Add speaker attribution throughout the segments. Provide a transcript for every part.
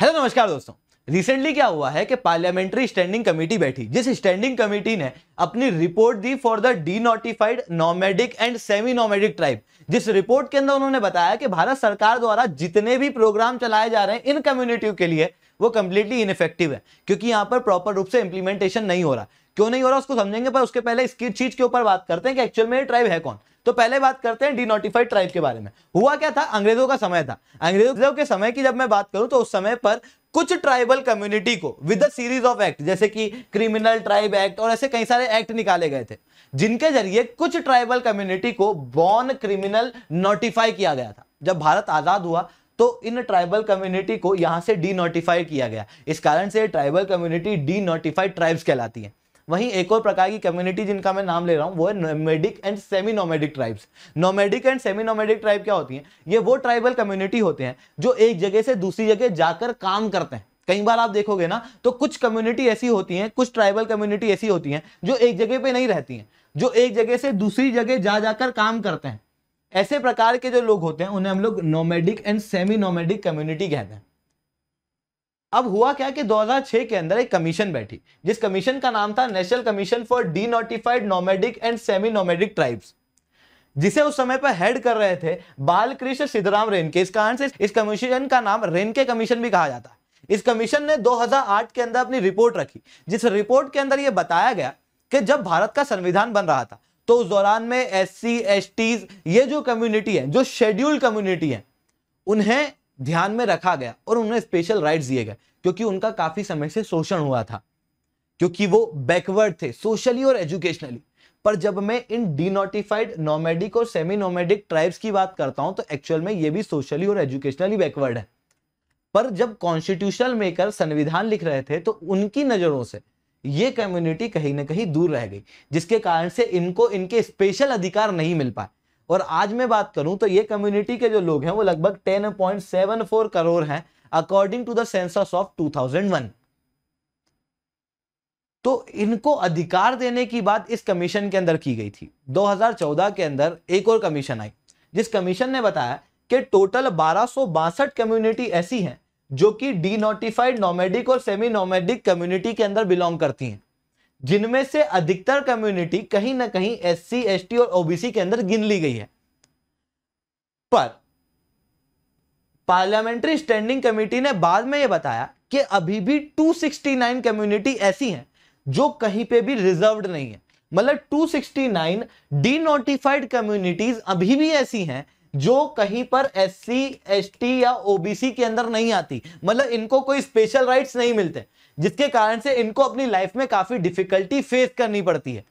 Speaker 1: hello नमस्कार दोस्तों recently क्या हुआ है कि पार्लियामेंट्री स्टैंडिंग कमेटी बैठी जिस स्टैंडिंग कमेटी ने अपनी रिपोर्ट दी for the denotified nomadic and semi nomadic tribe जिस रिपोर्ट के अंदर उन्होंने बताया कि भारत सरकार द्वारा जितने भी प्रोग्राम चलाए जा रहे हैं इन कम्युनिटियों के लिए वो कंप्लीटली इनफेक्टिव है क्योंकि यहाँ पर प्रॉपर रूप से इंप्लीमेंटेशन नहीं हो रहा क्यों नहीं हो रहा उसको समझेंगे पर उसके पहले इसकी चीज के ऊपर बात करते हैं कि एक्चुअल में ट्राइब है कौन तो पहले बात करते हैं डिनोटिफाइड ट्राइब के बारे में हुआ क्या था अंग्रेजों का समय था अंग्रेजों के समय की जब मैं बात करूं तो उस समय पर कुछ ट्राइबल कम्युनिटी को with a series of act जैसे कि क्रिमिनल ट्राइब एक्ट और ऐसे कई सारे एक्ट निकाले गए थे जिनके जरिए कुछ ट्राइबल कम्युनिटी को बॉर्न क्रिमिनल नोटिफाई किया गया था जब भारत आजाद हुआ तो इन ट्राइबल कम्युनिटी को यहां से डी नोटिफाई किया गया इस कारण से tribal community denotified tribes कहलाती है वहीं एक और प्रकार की कम्युनिटी जिनका मैं नाम ले रहा हूँ वो है nomadic and semi nomadic tribes nomadic and semi nomadic tribe क्या होती हैं ये वो ट्राइबल कम्युनिटी होते हैं जो एक जगह से दूसरी जगह जाकर काम करते हैं कई बार आप देखोगे ना तो कुछ कम्युनिटी ऐसी होती हैं कुछ ट्राइबल कम्युनिटी ऐसी होती हैं जो एक जगह पे नहीं रहती हैं जो एक जगह से दूसरी जगह जा जाकर काम करते हैं ऐसे प्रकार के जो लोग होते हैं उन्हें हम लोग nomadic and semi nomadic community कहते हैं अब हुआ क्या कि 2006 के अंदर एक कमीशन बैठी जिस कमीशन का नाम था national commission for denotified nomadic and semi nomadic tribes जिसे उस समय पर हेड कर रहे थे बालकृष्ण सिद्धराम रेनके इस कारण से इस कमीशन का नाम रेनके कमीशन भी कहा जाता है इस कमीशन ने 2008 के अंदर अपनी रिपोर्ट रखी जिस रिपोर्ट के अंदर यह बताया गया कि जब भारत का संविधान बन रहा था तो उस दौरान में एस सी ये जो कम्युनिटी है जो शेड्यूल्ड कम्युनिटी है उन्हें ध्यान में रखा गया और उन्हें स्पेशल राइट्स दिए गए क्योंकि उनका काफी समय से शोषण हुआ था क्योंकि वो बैकवर्ड थे सोशली और एजुकेशनली पर जब मैं इन डीनोटिफाइड नोमेडिक और सेमी नोमेडिक ट्राइब्स की बात करता हूं तो एक्चुअल में ये भी सोशली और एजुकेशनली बैकवर्ड है पर जब कॉन्स्टिट्यूशनल मेकर संविधान लिख रहे थे तो उनकी नजरों से ये कम्युनिटी कहीं ना कहीं दूर रह गई जिसके कारण से इनको इनके स्पेशल अधिकार नहीं मिल पाए और आज मैं बात करूं तो ये कम्युनिटी के जो लोग हैं वो लगभग 10.74 करोड़ हैं according to the census of 2001 तो इनको अधिकार देने की बात इस कमीशन के अंदर की गई थी 2014 के अंदर एक और कमीशन आई जिस कमीशन ने बताया कि टोटल बारह कम्युनिटी ऐसी हैं जो कि डी नोटिफाइड नोमेडिक और सेमी नोमेडिक कम्युनिटी के अंदर बिलोंग करती हैं जिनमें से अधिकतर कम्युनिटी कहीं ना कहीं एस सी और ओबीसी के अंदर गिन ली गई है पर पार्लियामेंट्री स्टैंडिंग कमेटी ने बाद में यह बताया कि अभी भी 269 कम्युनिटी ऐसी हैं जो कहीं पे भी रिजर्व्ड नहीं है मतलब 269 नोटिफाइड कम्युनिटीज अभी भी ऐसी हैं जो कहीं पर एस सी एस टी या ओबीसी के अंदर नहीं आती मतलब इनको कोई स्पेशल राइट्स नहीं मिलते जिसके कारण से इनको अपनी लाइफ में काफी डिफिकल्टी फेस करनी पड़ती है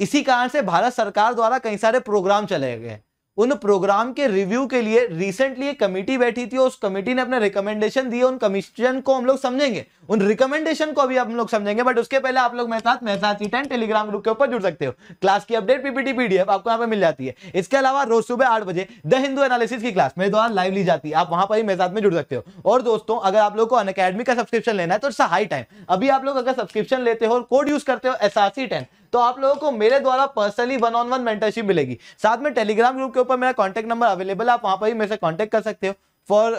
Speaker 1: इसी कारण से भारत सरकार द्वारा कई सारे प्रोग्राम चले गए उन प्रोग्राम के रिव्यू के लिए रिसेंटली एक कमेटी बैठी थी और उस कमेटी ने अपने रिकमेंडेशन दिए उन कमीशन को हम लोग समझेंगे उन रिकमेंडेशन को अभी हम लोग समझेंगे बट उसके पहले आप लोग मेरे साथ मेरे साथ टेन टेलीग्राम ग्रुप के ऊपर जुड़ सकते हो क्लास की अपडेट पीपीटी पीडीएफ आपको यहाँ पे मिल जाती है इसके अलावा रोज सुबह आठ बजे द हिंदू एनालिसिस की क्लास मेरे द्वारा लाइव ली जाती है आप वहां पर ही मेरे साथ में जुड़ सकते हो और दोस्तों अगर आप लोग को अन का सब्सक्रिप्शन लेना है तो इट्स हाई टाइम अभी आप लोग अगर सब्सक्रिप्शन लेते हो और कोड यूज करते हो एस आर टेन तो आप लोगों को मेरे द्वारा personally one on one mentorship मिलेगी साथ में टेलीग्राम ग्रुप के ऊपर मेरा कॉन्टेक्ट नंबर अवेलेबल है आप वहाँ पर ही मेरे से कॉन्टेक्ट कर सकते हो फॉर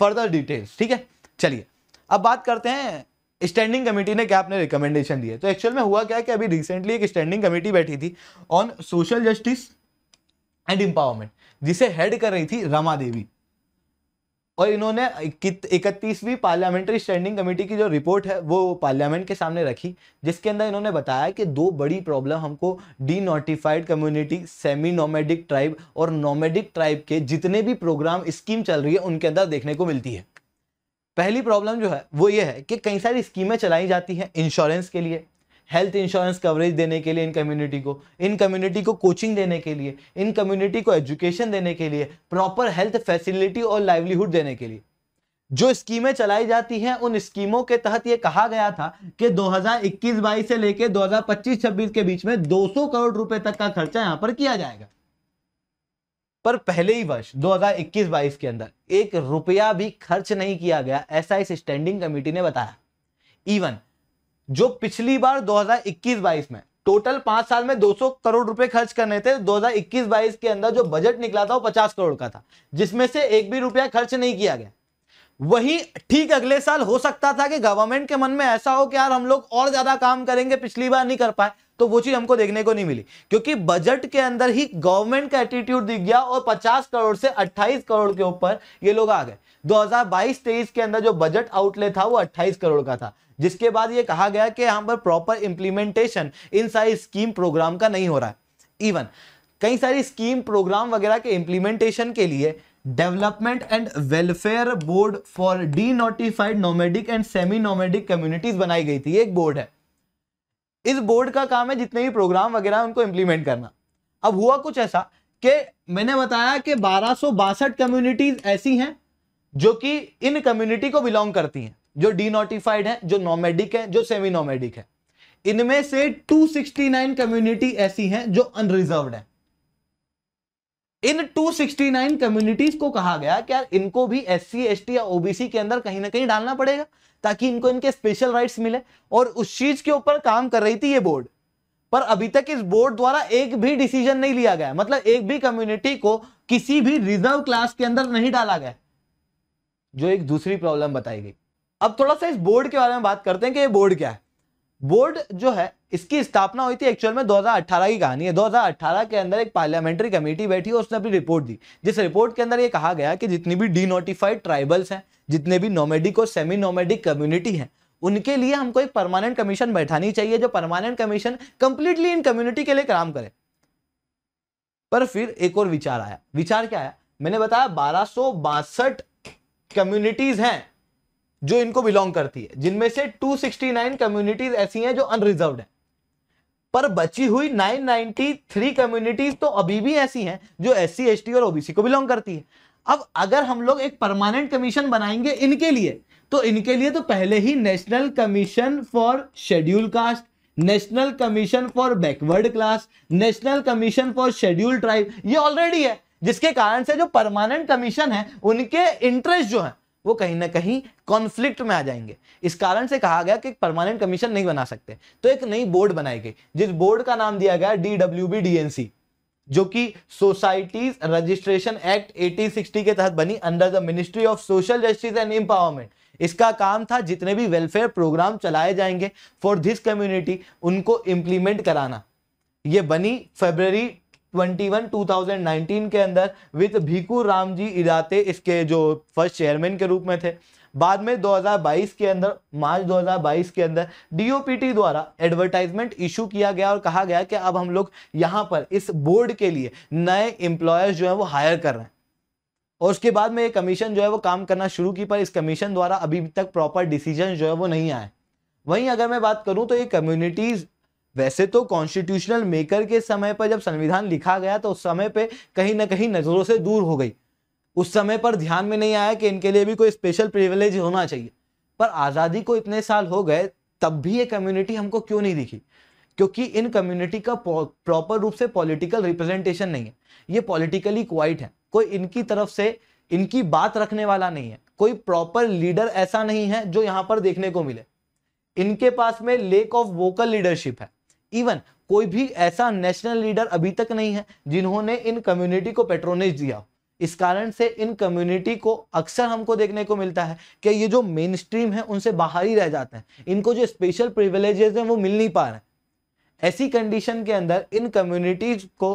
Speaker 1: फर्दर डिटेल्स ठीक है चलिए अब बात करते हैं स्टैंडिंग कमेटी ने क्या अपने रिकमेंडेशन दिए तो एक्चुअल में हुआ क्या कि अभी रिसेंटली एक स्टैंडिंग कमेटी बैठी थी on social justice and empowerment जिसे हेड कर रही थी रमा देवी और इन्होंने इकतीसवीं पार्लियामेंट्री स्टैंडिंग कमेटी की जो रिपोर्ट है वो पार्लियामेंट के सामने रखी जिसके अंदर इन्होंने बताया कि दो बड़ी प्रॉब्लम हमको denotified community semi nomadic tribe और नोमेडिक ट्राइब के जितने भी प्रोग्राम स्कीम चल रही है उनके अंदर देखने को मिलती है पहली प्रॉब्लम जो है वो ये है कि कई सारी स्कीमें चलाई जाती हैं इंश्योरेंस के लिए हेल्थ इंश्योरेंस कवरेज देने के लिए इन कम्युनिटी को इन कम्युनिटी को कोचिंग देने के लिए इन कम्युनिटी को एजुकेशन देने के लिए प्रॉपर हेल्थ फैसिलिटी और लाइवलीहुड देने के लिए जो स्कीमें चलाई जाती हैं उन स्कीमों के तहत ये कहा गया था कि 2021 हजार से लेकर दो हजार के बीच में 200 करोड़ रुपए तक का खर्चा यहां पर किया जाएगा पर पहले ही वर्ष 2021 हजार के अंदर एक रुपया भी खर्च नहीं किया गया ऐसा इस स्टैंडिंग कमेटी ने बताया इवन जो पिछली बार 2021-22 में टोटल पांच साल में 200 करोड़ रुपए खर्च करने थे 2021-22 के अंदर जो बजट निकला था वो 50 करोड़ का था जिसमें से एक भी रुपया खर्च नहीं किया गया वही ठीक अगले साल हो सकता था कि गवर्नमेंट के मन में ऐसा हो कि यार हम लोग और ज्यादा काम करेंगे पिछली बार नहीं कर पाए तो वो चीज हमको देखने को नहीं मिली क्योंकि बजट के अंदर ही गवर्नमेंट का एटीट्यूड दिख गया और 50 करोड़ से 28 करोड़ के ऊपर ये लोग आ गए 2022-23 के अंदर जो बजट आउटले था वो 28 करोड़ का था जिसके बाद ये कहा गया कि यहाँ पर प्रॉपर इम्प्लीमेंटेशन इन सारी स्कीम प्रोग्राम का नहीं हो रहा है इवन कई सारी स्कीम प्रोग्राम वगैरह के इम्प्लीमेंटेशन के लिए development and welfare board for denotified nomadic and semi nomadic communities बनाई गई थी एक बोर्ड है इस बोर्ड का काम है जितने भी प्रोग्राम वगैरह उनको इम्प्लीमेंट करना अब हुआ कुछ ऐसा कि मैंने बताया कि बारह कम्युनिटीज ऐसी हैं जो कि इन कम्युनिटी को बिलोंग करती हैं जो डीनोटिफाइड है जो नॉमेडिक है जो सेमी नोमेडिक है इनमें से 269 कम्युनिटी ऐसी हैं जो अनरिजर्व है इन 269 कम्युनिटीज को कहा गया कि यार इनको भी एस सी या ओबीसी के अंदर कहीं ना कहीं डालना पड़ेगा ताकि इनको इनके स्पेशल राइट्स मिले और उस चीज के ऊपर काम कर रही थी ये बोर्ड पर अभी तक इस बोर्ड द्वारा एक भी डिसीजन नहीं लिया गया मतलब एक भी कम्युनिटी को किसी भी रिजर्व क्लास के अंदर नहीं डाला गया जो एक दूसरी प्रॉब्लम बताई गई अब थोड़ा सा इस बोर्ड के बारे में बात करते हैं कि ये बोर्ड क्या है बोर्ड जो है इसकी स्थापना हुई थी एक्चुअल में 2018 की कहानी है 2018 के अंदर एक पार्लियामेंट्री कमेटी बैठी और उसने अपनी रिपोर्ट दी जिस रिपोर्ट के अंदर ये कहा गया कि जितनी भी डीनोटिफाइड ट्राइबल्स हैं जितने भी नोमेडिक और सेमी नोमेडिक कम्युनिटी हैं उनके लिए हमको एक परमानेंट कमीशन बैठानी चाहिए जो परमानेंट कमीशन कंप्लीटली इन कम्युनिटी के लिए काम करे पर फिर एक और विचार आया विचार क्या आया मैंने बताया बारह कम्युनिटीज हैं जो इनको बिलोंग करती है जिनमें से 269 कम्युनिटीज ऐसी हैं जो अनरिजर्व है पर बची हुई 993 कम्युनिटीज तो अभी भी ऐसी हैं जो एस सी और ओबीसी को बिलोंग करती है अब अगर हम लोग एक परमानेंट कमीशन बनाएंगे इनके लिए तो इनके लिए तो पहले ही national commission for schedule caste national commission for backward class national commission for schedule tribe ये ऑलरेडी है जिसके कारण से जो परमानेंट कमीशन है उनके इंटरेस्ट जो है वो कहीं ना कहीं कॉन्फ्लिक्ट में आ जाएंगे इस कारण से कहा गया कि परमानेंट कमीशन नहीं बना सकते तो एक नई बोर्ड बनाई गई जिस बोर्ड का नाम दिया गया D W B D N C जो कि सोसाइटीज रजिस्ट्रेशन एक्ट 1860 के तहत बनी under the ministry of social justice and empowerment इसका काम था जितने भी वेलफेयर प्रोग्राम चलाए जाएंगे फॉर दिस कम्युनिटी उनको इम्प्लीमेंट कराना ये बनी फेबररी 21 2019 के अंदर विद भीकू राम जी इराते इसके जो फर्स्ट चेयरमैन के रूप में थे बाद में 2022 के अंदर मार्च 2022 के अंदर डी द्वारा एडवर्टाइजमेंट इशू किया गया और कहा गया कि अब हम लोग यहाँ पर इस बोर्ड के लिए नए इंप्लॉयर्स जो है वो हायर कर रहे हैं और उसके बाद में ये कमीशन जो है वो काम करना शुरू की पर इस कमीशन द्वारा अभी तक प्रॉपर डिसीजन जो है वो नहीं आए वहीं अगर मैं बात करूं तो ये कम्युनिटीज वैसे तो कॉन्स्टिट्यूशनल मेकर के समय पर जब संविधान लिखा गया तो उस समय पे कहीं ना कहीं नज़रों से दूर हो गई उस समय पर ध्यान में नहीं आया कि इनके लिए भी कोई स्पेशल प्रिविलेज होना चाहिए पर आज़ादी को इतने साल हो गए तब भी ये कम्युनिटी हमको क्यों नहीं दिखी क्योंकि इन कम्युनिटी का प्रॉपर रूप से पॉलिटिकल रिप्रेजेंटेशन नहीं है ये पॉलिटिकली क्वाइट है कोई इनकी तरफ से इनकी बात रखने वाला नहीं है कोई प्रॉपर लीडर ऐसा नहीं है जो यहाँ पर देखने को मिले इनके पास में लेक ऑफ वोकल लीडरशिप है इवन कोई भी ऐसा नेशनल लीडर अभी तक नहीं है जिन्होंने इन कम्युनिटी को पेट्रोनेज दिया इस कारण से इन कम्युनिटी को अक्सर हमको देखने को मिलता है कि ये जो मेन स्ट्रीम है उनसे बाहर ही रह जाते हैं इनको जो स्पेशल प्रिविलेजेस हैं वो मिल नहीं पा रहे ऐसी कंडीशन के अंदर इन कम्युनिटीज को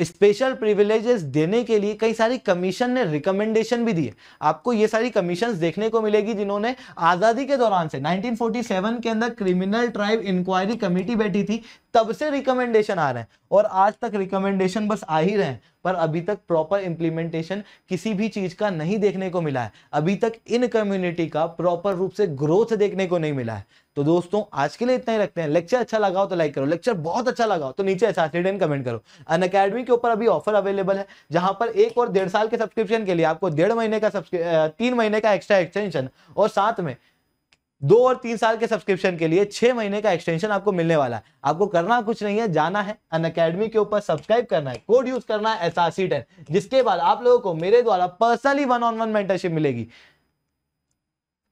Speaker 1: स्पेशल प्रिविलेजेस देने के लिए कई सारी कमीशन ने रिकमेंडेशन भी दिए आपको ये सारी कमीशन देखने को मिलेगी जिन्होंने आज़ादी के दौरान से 1947 के अंदर क्रिमिनल ट्राइब इंक्वायरी कमेटी बैठी थी तब से रिकमेंडेशन आ रहे हैं और आज तक रिकमेंडेशन बस आ ही रहे हैं पर अभी तक प्रॉपर इम्प्लीमेंटेशन किसी भी चीज़ का नहीं देखने को मिला है अभी तक इन कम्युनिटी का प्रॉपर रूप से ग्रोथ देखने को नहीं मिला है तो दोस्तों आज के लिए इतना ही रखते हैं लेक्चर अच्छा लगा हो तो लाइक करो लेक्चर बहुत अच्छा लगा हो तो नीचे अच्छा टेन कमेंट करो अन अकेडमी के ऊपर अभी ऑफर अवेलेबल है जहां पर एक और डेढ़ साल के सब्सक्रिप्शन के लिए आपको डेढ़ महीने का तीन महीने का एक्स्ट्रा एक्सटेंशन और साथ में दो और तीन साल के सब्सक्रिप्शन के लिए छह महीने का एक्सटेंशन आपको मिलने वाला है आपको करना कुछ नहीं है जाना है अन अकेडमी के ऊपर सब्सक्राइब करना है कोड यूज करना है एस आर सी जिसके बाद आप लोगों को मेरे द्वारा personally one on one mentorship मिलेगी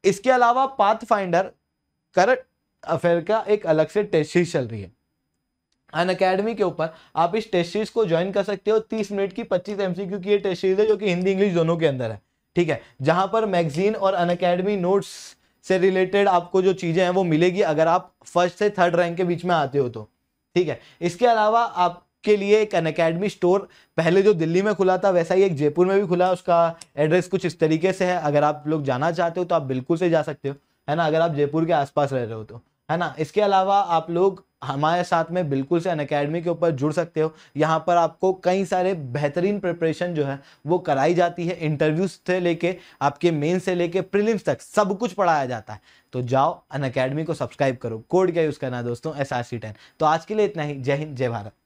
Speaker 1: इसके अलावा पाथ फाइंडर करंट अफेयर का एक अलग से टेस्ट सीरीज चल रही है अन अकेडमी के ऊपर आप इस टेस्ट सीरीज को ज्वाइन कर सकते हो तीस मिनट की पच्चीस एमसीक्यू की ये टेस्ट सीरीज है जो कि हिंदी इंग्लिश दोनों के अंदर है ठीक है जहां पर मैगजीन और अन अकेडमी नोट्स से रिलेटेड आपको जो चीज़ें हैं वो मिलेगी अगर आप फर्स्ट से थर्ड रैंक के बीच में आते हो तो ठीक है इसके अलावा आप के लिए एक अन अकेडमी स्टोर पहले जो दिल्ली में खुला था वैसा ही एक जयपुर में भी खुला उसका एड्रेस कुछ इस तरीके से है अगर आप लोग जाना चाहते हो तो आप बिल्कुल से जा सकते हो है ना अगर आप जयपुर के आसपास रह रहे हो तो है ना इसके अलावा आप लोग हमारे साथ में बिल्कुल से अन अकेडमी के ऊपर जुड़ सकते हो यहाँ पर आपको कई सारे बेहतरीन प्रिपरेशन जो है वो कराई जाती है इंटरव्यूज से लेके आपके मेन से लेके प्रीलिम्स तक सब कुछ पढ़ाया जाता है तो जाओ अन अकेडमी को सब्सक्राइब करो कोड क्या यूज़ करना है दोस्तों एस आर सी टेन तो आज के लिए इतना ही जय हिंद जय भारत